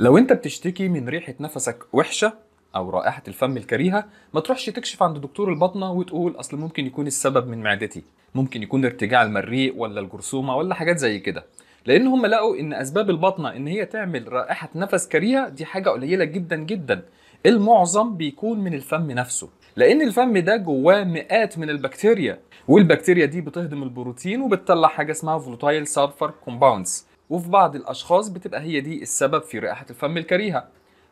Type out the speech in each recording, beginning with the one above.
لو انت بتشتكي من ريحه نفسك وحشه او رائحه الفم الكريهه ما تروحش تكشف عند دكتور البطنه وتقول اصل ممكن يكون السبب من معدتي ممكن يكون ارتجاع المريء ولا الجرثومه ولا حاجات زي كده لان هم لقوا ان اسباب البطنه ان هي تعمل رائحه نفس كريهه دي حاجه قليله جدا جدا المعظم بيكون من الفم نفسه لان الفم ده جواه مئات من البكتيريا والبكتيريا دي بتهضم البروتين وبتطلع حاجه اسمها فولوتايل سلفر كومباوندز وفي بعض الاشخاص بتبقى هي دي السبب في رائحه الفم الكريهه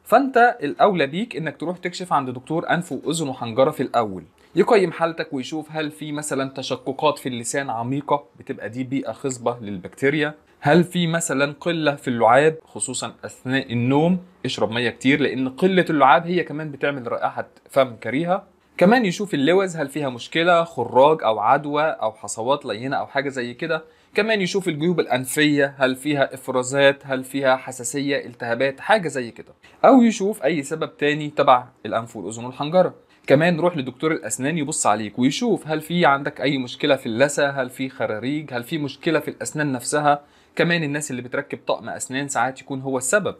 فانت الاولى بيك انك تروح تكشف عند دكتور انف واذن وحنجره في الاول يقيم حالتك ويشوف هل في مثلا تشققات في اللسان عميقه بتبقى دي بيئه خصبه للبكتيريا هل في مثلا قله في اللعاب خصوصا اثناء النوم اشرب ميه كتير لان قله اللعاب هي كمان بتعمل رائحه فم كريهه كمان يشوف اللوز هل فيها مشكله خراج او عدوى او حصوات لينه او حاجه زي كده كمان يشوف الجيوب الانفيه هل فيها افرازات هل فيها حساسيه التهابات حاجه زي كده او يشوف اي سبب تاني تبع الانف والاذن والحنجره كمان روح لدكتور الاسنان يبص عليك ويشوف هل في عندك اي مشكله في اللثه هل في خراريج هل في مشكله في الاسنان نفسها كمان الناس اللي بتركب طقم اسنان ساعات يكون هو السبب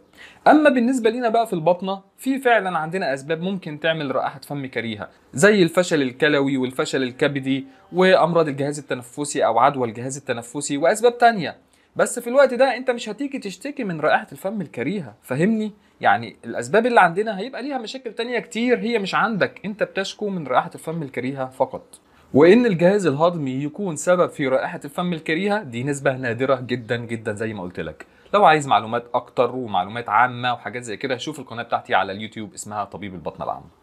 اما بالنسبه لينا بقى في البطنه في فعلا عندنا اسباب ممكن تعمل رائحه فم كريهه زي الفشل الكلوي والفشل الكبدي وامراض الجهاز التنفسي او عدوى الجهاز التنفسي واسباب تانية بس في الوقت ده انت مش هتيجي تشتكي من رائحه الفم الكريهه فهمني يعني الاسباب اللي عندنا هيبقى ليها مشاكل تانية كتير هي مش عندك انت بتشكو من رائحه الفم الكريهه فقط وان الجهاز الهضمي يكون سبب في رائحه الفم الكريهه دي نسبه نادره جدا جدا زي ما قلت لك لو عايز معلومات اكتر ومعلومات عامه وحاجات زي كده شوف القناه بتاعتي على اليوتيوب اسمها طبيب البطن العام